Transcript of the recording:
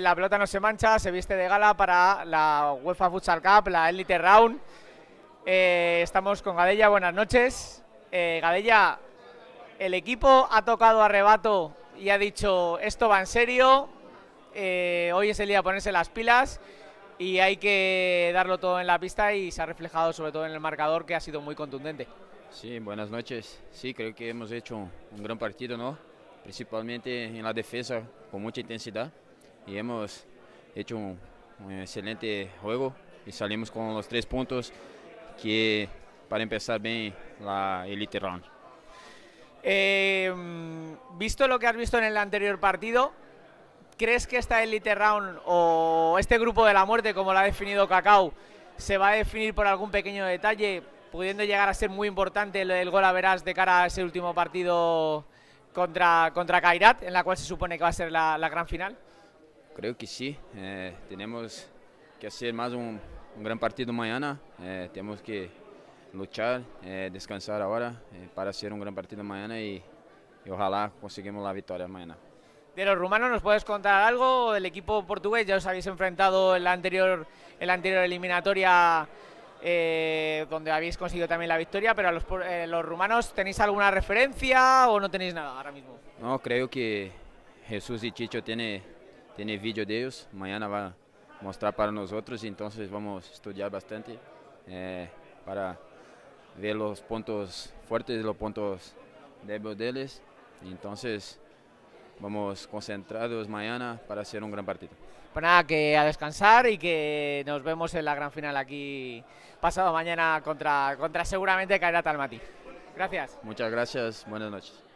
La pelota no se mancha, se viste de gala para la UEFA Futsal Cup, la Elite Round. Eh, estamos con Gadella, buenas noches. Eh, Gadella, el equipo ha tocado arrebato y ha dicho, esto va en serio, eh, hoy es el día de ponerse las pilas y hay que darlo todo en la pista y se ha reflejado sobre todo en el marcador que ha sido muy contundente. Sí, buenas noches. Sí, creo que hemos hecho un gran partido, ¿no? Principalmente en la defensa, con mucha intensidad y hemos hecho un, excelente juego y salimos con los tres puntos que para empezar bien la Elite Round. Em, visto lo que has visto en el anterior partido, ¿crees que esta Elite Round o este grupo de la muerte, como lo ha definido Cacao, se va a definir por algún pequeño detalle, pudiendo llegar a ser muy importante el, gol a verás de cara a ese último partido contra, contra Kairat, en la cual se supone que va a ser la, la gran final? Creo que sí. Eh, tenemos que hacer más un, gran partido mañana. Eh, tenemos que luchar, eh, descansar ahora para hacer un gran partido mañana y, ojalá conseguimos la victoria mañana. De los rumanos, ¿nos puedes contar algo? del equipo portugués ya os habéis enfrentado en la anterior, en anterior eliminatoria donde habéis conseguido también la victoria, pero los, los, rumanos, ¿tenéis alguna referencia o no tenéis nada ahora mismo? No, creo que Jesús y Chicho tienen tiene vídeo Mañana va a mostrar para nosotros. Entonces vamos vamos estudiar bastante eh, para ver los puntos fuertes y los puntos débiles ellos. Entonces vamos concentrados mañana para hacer un gran partido. Pues nada, que a descansar y que nos vemos en la gran final aquí pasado mañana contra, contra seguramente Caerata Almaty. Gracias. Muchas gracias, buenas noches.